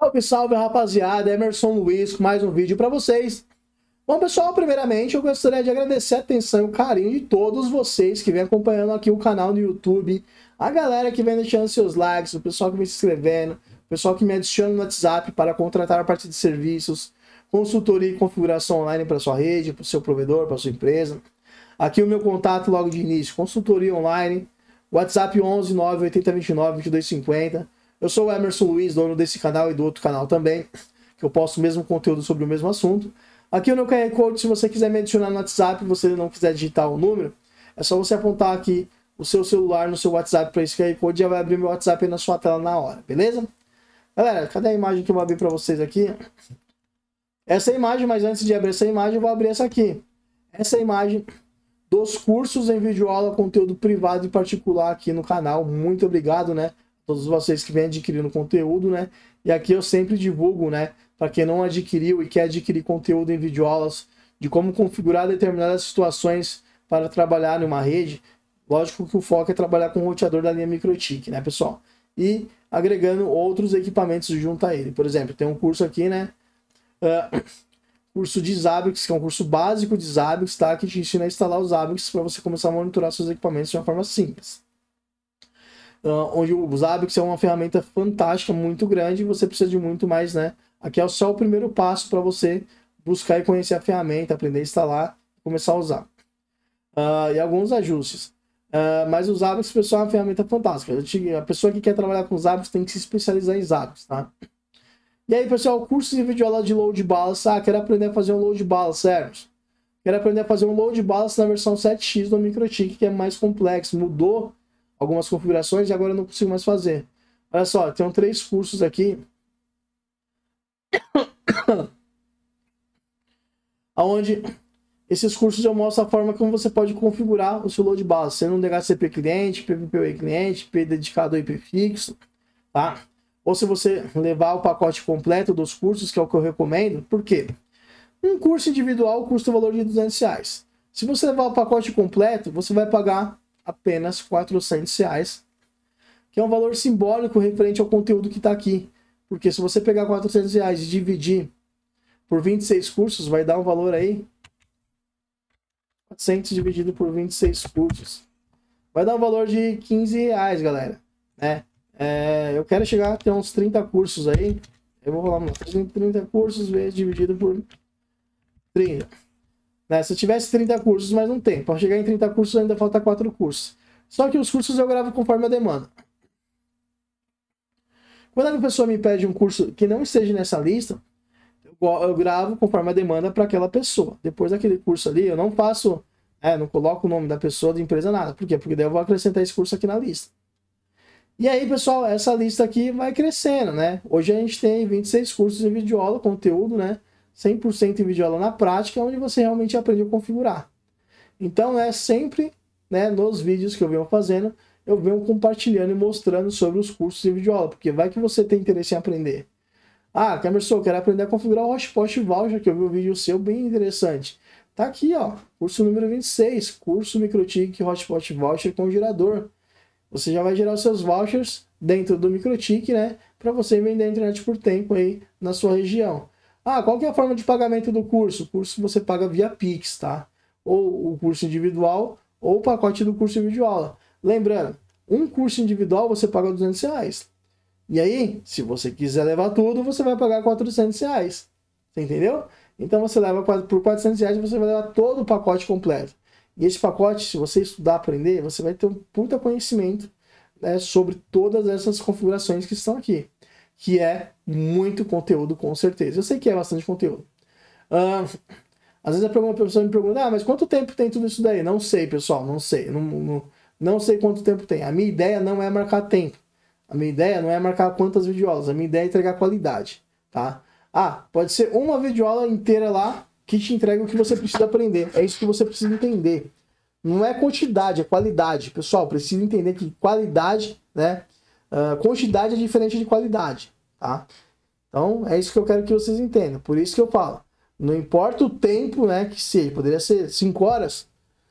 Salve, salve rapaziada, Emerson Luiz com mais um vídeo para vocês. Bom pessoal, primeiramente eu gostaria de agradecer a atenção e o carinho de todos vocês que vem acompanhando aqui o canal no YouTube, a galera que vem deixando seus likes, o pessoal que vem se inscrevendo, o pessoal que me adiciona no WhatsApp para contratar a parte de serviços, consultoria e configuração online para sua rede, para o seu provedor, para sua empresa. Aqui o meu contato logo de início, consultoria online, WhatsApp 11 980 29 2250. Eu sou o Emerson Luiz, dono desse canal e do outro canal também, que eu posto o mesmo conteúdo sobre o mesmo assunto. Aqui no QR Code, se você quiser me adicionar no WhatsApp, você não quiser digitar o número, é só você apontar aqui o seu celular no seu WhatsApp para esse QR Code e já vai abrir meu WhatsApp aí na sua tela na hora, beleza? Galera, cadê a imagem que eu vou abrir para vocês aqui? Essa é imagem, mas antes de abrir essa imagem, eu vou abrir essa aqui. Essa é imagem dos cursos em videoaula, conteúdo privado e particular aqui no canal. Muito obrigado, né? todos vocês que vêm adquirindo conteúdo, né? E aqui eu sempre divulgo, né? Para quem não adquiriu e quer adquirir conteúdo em videoaulas de como configurar determinadas situações para trabalhar em uma rede. Lógico que o foco é trabalhar com o roteador da linha MicroTik, né, pessoal? E agregando outros equipamentos junto a ele. Por exemplo, tem um curso aqui, né? Uh, curso de Zabbix, que é um curso básico de Zabbix, tá? Que te ensina a instalar os Zabbix para você começar a monitorar seus equipamentos de uma forma simples. Ah, onde os hábitos é uma ferramenta fantástica, muito grande, e você precisa de muito mais, né? Aqui é só o primeiro passo para você buscar e conhecer a ferramenta, aprender a instalar e começar a usar. Uh, e alguns ajustes. Uh, mas os Zabbix, pessoal, é uma ferramenta fantástica. a pessoa que quer trabalhar com os tem que se especializar em Zabbix, tá? E aí, pessoal, de vídeo videoaulas de load balance. Ah, quero aprender a fazer um load balance, certo? Quero aprender a fazer um load balance na versão 7x do MikroTik, que é mais complexo. Mudou algumas configurações e agora eu não consigo mais fazer. Olha só, tem três cursos aqui. Onde esses cursos eu mostro a forma como você pode configurar o seu load base, sendo um DHCP cliente, PVP cliente, P dedicado a IP fixo, tá? Ou se você levar o pacote completo dos cursos, que é o que eu recomendo, por quê? Um curso individual custa o valor de 200 reais. Se você levar o pacote completo, você vai pagar apenas 400 reais, que é um valor simbólico referente ao conteúdo que está aqui. Porque se você pegar 400 reais e dividir por 26 cursos, vai dar um valor aí. 400 dividido por 26 cursos. Vai dar um valor de 15 reais, galera. Né? É, eu quero chegar a ter uns 30 cursos aí. Eu vou falar, 30 cursos vezes dividido por 30. Né? Se eu tivesse 30 cursos, mas não tem. Para chegar em 30 cursos ainda falta 4 cursos. Só que os cursos eu gravo conforme a demanda. Quando a pessoa me pede um curso que não esteja nessa lista, eu gravo conforme a demanda para aquela pessoa. Depois daquele curso ali, eu não faço, é, não coloco o nome da pessoa, da empresa, nada. Por quê? Porque daí eu vou acrescentar esse curso aqui na lista. E aí, pessoal, essa lista aqui vai crescendo, né? Hoje a gente tem 26 cursos em videoaula, conteúdo, né? 100% em videoaula na prática, onde você realmente aprende a configurar. Então, é sempre né, nos vídeos que eu venho fazendo, eu venho compartilhando e mostrando sobre os cursos de videoaula, porque vai que você tem interesse em aprender. Ah, Camerson, quero aprender a configurar o Hotspot Voucher, que eu vi um vídeo seu bem interessante. Tá aqui, ó, curso número 26, curso MicroTik Hotspot Voucher com gerador. Você já vai gerar os seus vouchers dentro do MicroTik, né, para você vender a internet por tempo aí na sua região. Ah, qual que é a forma de pagamento do curso? O curso você paga via Pix, tá? Ou o curso individual, ou o pacote do curso individual. Lembrando, um curso individual você paga 200 reais. E aí, se você quiser levar tudo, você vai pagar 400 reais. Você entendeu? Então você leva por 400 reais, você vai levar todo o pacote completo. E esse pacote, se você estudar, aprender, você vai ter um puta conhecimento né, sobre todas essas configurações que estão aqui que é muito conteúdo, com certeza. Eu sei que é bastante conteúdo. Uh, às vezes a pessoa me pergunta, ah, mas quanto tempo tem tudo isso daí? Não sei, pessoal, não sei. Não, não, não sei quanto tempo tem. A minha ideia não é marcar tempo. A minha ideia não é marcar quantas videoaulas. A minha ideia é entregar qualidade, tá? Ah, pode ser uma videoaula inteira lá que te entrega o que você precisa aprender. É isso que você precisa entender. Não é quantidade, é qualidade. Pessoal, precisa entender que qualidade, né? Ah, quantidade é diferente de qualidade, tá? Então, é isso que eu quero que vocês entendam. Por isso que eu falo, não importa o tempo, né, que seja, poderia ser 5 horas.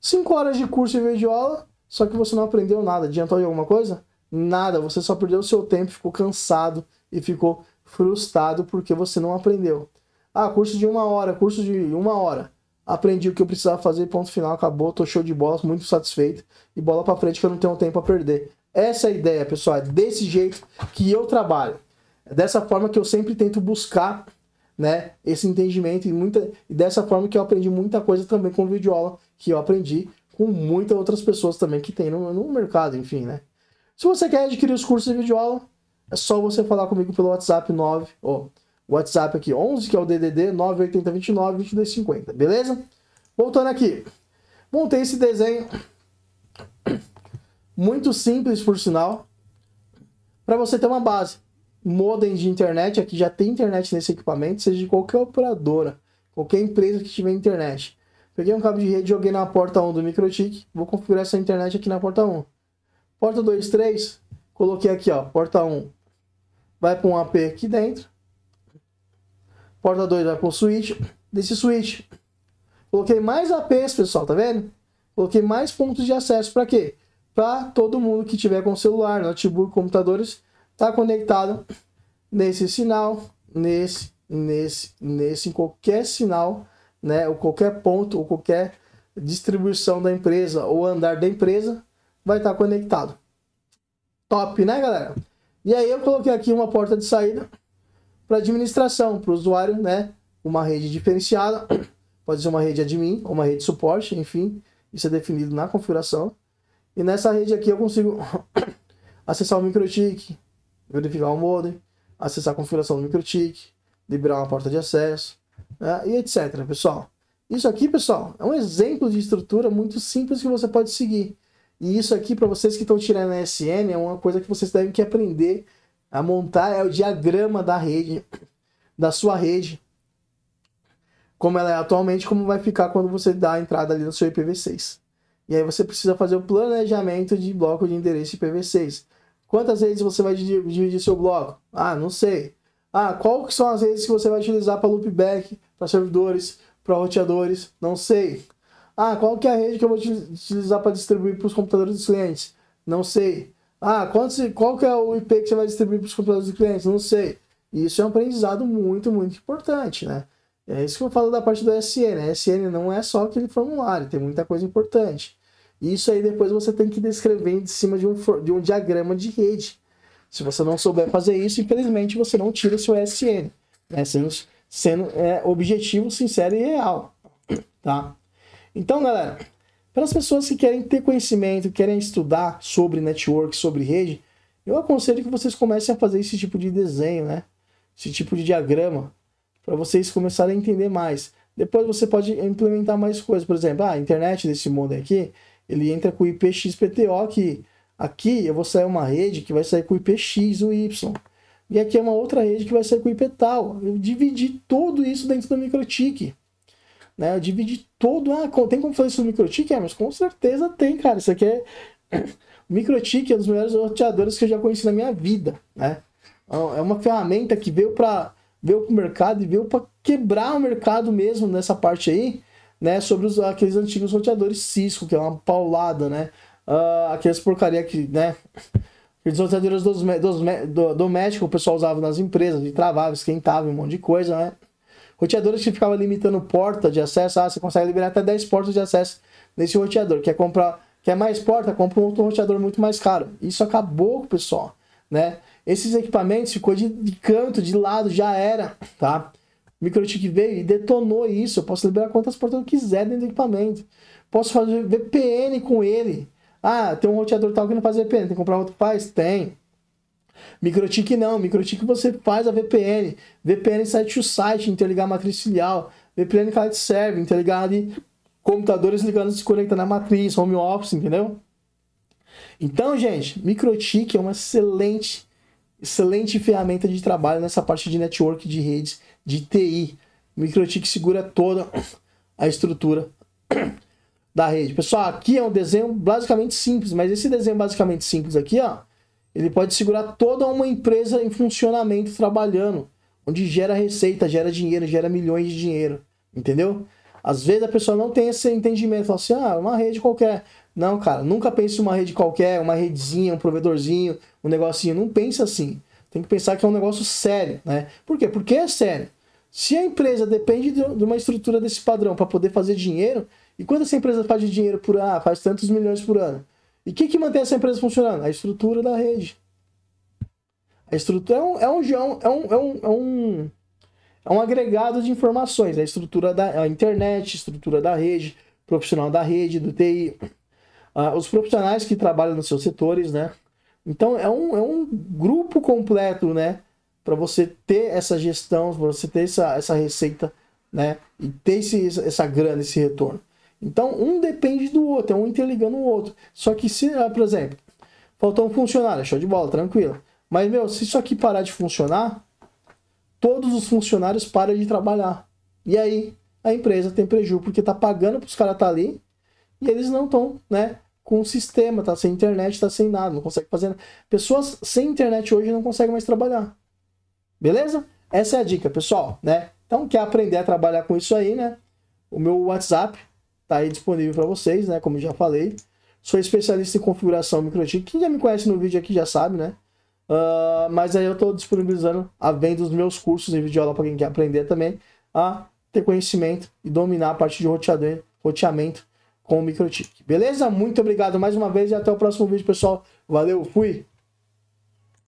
5 horas de curso em vez de aula, só que você não aprendeu nada, adiantou de alguma coisa? Nada, você só perdeu o seu tempo, ficou cansado e ficou frustrado porque você não aprendeu. Ah, curso de uma hora, curso de uma hora. Aprendi o que eu precisava fazer, ponto final, acabou, tô show de bola, muito satisfeito. E bola para frente que eu não tenho tempo a perder. Essa é a ideia, pessoal. É desse jeito que eu trabalho. É dessa forma que eu sempre tento buscar né, esse entendimento e, muita, e dessa forma que eu aprendi muita coisa também com videoaula, que eu aprendi com muitas outras pessoas também que tem no, no mercado, enfim, né? Se você quer adquirir os cursos de videoaula, é só você falar comigo pelo WhatsApp 9, ou oh, WhatsApp aqui 11, que é o DDD 98029-2250, beleza? Voltando aqui. Montei esse desenho muito simples por sinal, para você ter uma base. Modem de internet, aqui já tem internet nesse equipamento, seja de qualquer operadora, qualquer empresa que tiver internet. Peguei um cabo de rede, joguei na porta 1 do MicroTik, vou configurar essa internet aqui na porta 1. Porta 2, 3, coloquei aqui, ó, porta 1 vai para um AP aqui dentro. Porta 2 vai para um switch, desse switch. Coloquei mais APs, pessoal, tá vendo? Coloquei mais pontos de acesso para quê? para todo mundo que tiver com celular, notebook, computadores, tá conectado nesse sinal, nesse, nesse, nesse, em qualquer sinal, né, ou qualquer ponto, ou qualquer distribuição da empresa ou andar da empresa, vai estar tá conectado. Top, né, galera? E aí eu coloquei aqui uma porta de saída para administração, para o usuário, né? Uma rede diferenciada, pode ser uma rede admin ou uma rede suporte, enfim, isso é definido na configuração. E nessa rede aqui eu consigo acessar o MikroTik, verificar o modem, acessar a configuração do MikroTik, liberar uma porta de acesso né? e etc, pessoal. Isso aqui, pessoal, é um exemplo de estrutura muito simples que você pode seguir. E isso aqui, para vocês que estão tirando a SN, é uma coisa que vocês devem que aprender a montar, é o diagrama da rede, da sua rede, como ela é atualmente, como vai ficar quando você dá a entrada ali no seu IPv6. E aí você precisa fazer o planejamento de bloco de endereço ipv 6 Quantas redes você vai dividir seu bloco? Ah, não sei. Ah, qual são as redes que você vai utilizar para loopback, para servidores, para roteadores? Não sei. Ah, qual que é a rede que eu vou utilizar para distribuir para os computadores dos clientes? Não sei. Ah, quantos, qual que é o IP que você vai distribuir para os computadores dos clientes? Não sei. E isso é um aprendizado muito, muito importante, né? É isso que eu falo da parte do SN. Né? SN não é só aquele formulário, tem muita coisa importante isso aí depois você tem que descrever em cima de um, de um diagrama de rede. Se você não souber fazer isso, infelizmente você não tira seu SN. Né? Sendo, sendo é, objetivo, sincero e real. Tá? Então, galera, para as pessoas que querem ter conhecimento, querem estudar sobre network, sobre rede, eu aconselho que vocês comecem a fazer esse tipo de desenho, né? Esse tipo de diagrama, para vocês começarem a entender mais. Depois você pode implementar mais coisas, por exemplo, ah, a internet desse mundo aqui ele entra com o IPXPTO, que aqui eu vou sair uma rede que vai sair com IPX o Y. E aqui é uma outra rede que vai sair com IP tal. Eu dividi tudo isso dentro do MikroTik. Né? Eu dividi todo. Ah, tem como fazer isso no MikroTik? É, mas com certeza tem, cara. Isso aqui é. O MikroTik é um dos melhores roteadores que eu já conheci na minha vida. Né? É uma ferramenta que veio para veio o mercado e veio para quebrar o mercado mesmo nessa parte aí né, sobre os, aqueles antigos roteadores Cisco, que é uma paulada, né? Uh, aquelas porcaria que, né? Aqueles roteadores dos, dos, do, domésticos o pessoal usava nas empresas, e travava, esquentava, um monte de coisa, né? Roteadores que ficava limitando porta de acesso, ah, você consegue liberar até 10 portas de acesso nesse roteador. Quer comprar, quer mais porta? Compra um outro roteador muito mais caro. Isso acabou, pessoal, né? Esses equipamentos ficou de, de canto, de lado, já era, tá? MicroTik microchip veio e detonou isso. Eu posso liberar quantas portas eu quiser dentro do equipamento. Posso fazer VPN com ele. Ah, tem um roteador tal que não faz VPN, tem que comprar outro faz? Tem. Microtik não, Microtik você faz a VPN, VPN site to site, interligar a matriz filial, VPN client serve, interligar ali computadores ligando se conectando na matriz, home office, entendeu? Então, gente, Microtik é uma excelente excelente ferramenta de trabalho nessa parte de network de redes de TI. MicroTik segura toda a estrutura da rede. Pessoal, aqui é um desenho basicamente simples, mas esse desenho basicamente simples aqui, ó, ele pode segurar toda uma empresa em funcionamento trabalhando, onde gera receita, gera dinheiro, gera milhões de dinheiro, entendeu? Às vezes a pessoa não tem esse entendimento, fala assim, ah, uma rede qualquer. Não, cara, nunca pense em uma rede qualquer, uma redezinha, um provedorzinho, um negocinho. Não pense assim. Tem que pensar que é um negócio sério, né? Por quê? Porque é sério. Se a empresa depende de uma estrutura desse padrão para poder fazer dinheiro, e quando essa empresa faz de dinheiro por ano? Ah, faz tantos milhões por ano. E o que, que mantém essa empresa funcionando? A estrutura da rede. A estrutura é, é um, é um, é um, é um, é um, é um agregado de informações. A estrutura da a internet, estrutura da rede, profissional da rede, do TI. Ah, os profissionais que trabalham nos seus setores, né? Então é um, é um grupo completo, né? Para você ter essa gestão, para você ter essa, essa receita, né? E ter esse, essa grana, esse retorno. Então um depende do outro, é um interligando o outro. Só que se, ah, por exemplo, faltou um funcionário, show de bola, tranquilo. Mas, meu, se isso aqui parar de funcionar, todos os funcionários param de trabalhar. E aí a empresa tem prejuízo, porque tá pagando para os caras estar tá ali, e eles não estão, né, com o sistema, tá sem internet, tá sem nada, não consegue fazer nada. Pessoas sem internet hoje não conseguem mais trabalhar. Beleza? Essa é a dica, pessoal, né? Então, quer aprender a trabalhar com isso aí, né? O meu WhatsApp tá aí disponível para vocês, né, como já falei. Sou especialista em configuração microchip. Quem já me conhece no vídeo aqui já sabe, né? Uh, mas aí eu estou disponibilizando a venda dos meus cursos em vídeo aula para quem quer aprender também a ter conhecimento e dominar a parte de roteador, roteamento com o microchip. Beleza? Muito obrigado mais uma vez e até o próximo vídeo, pessoal. Valeu, fui!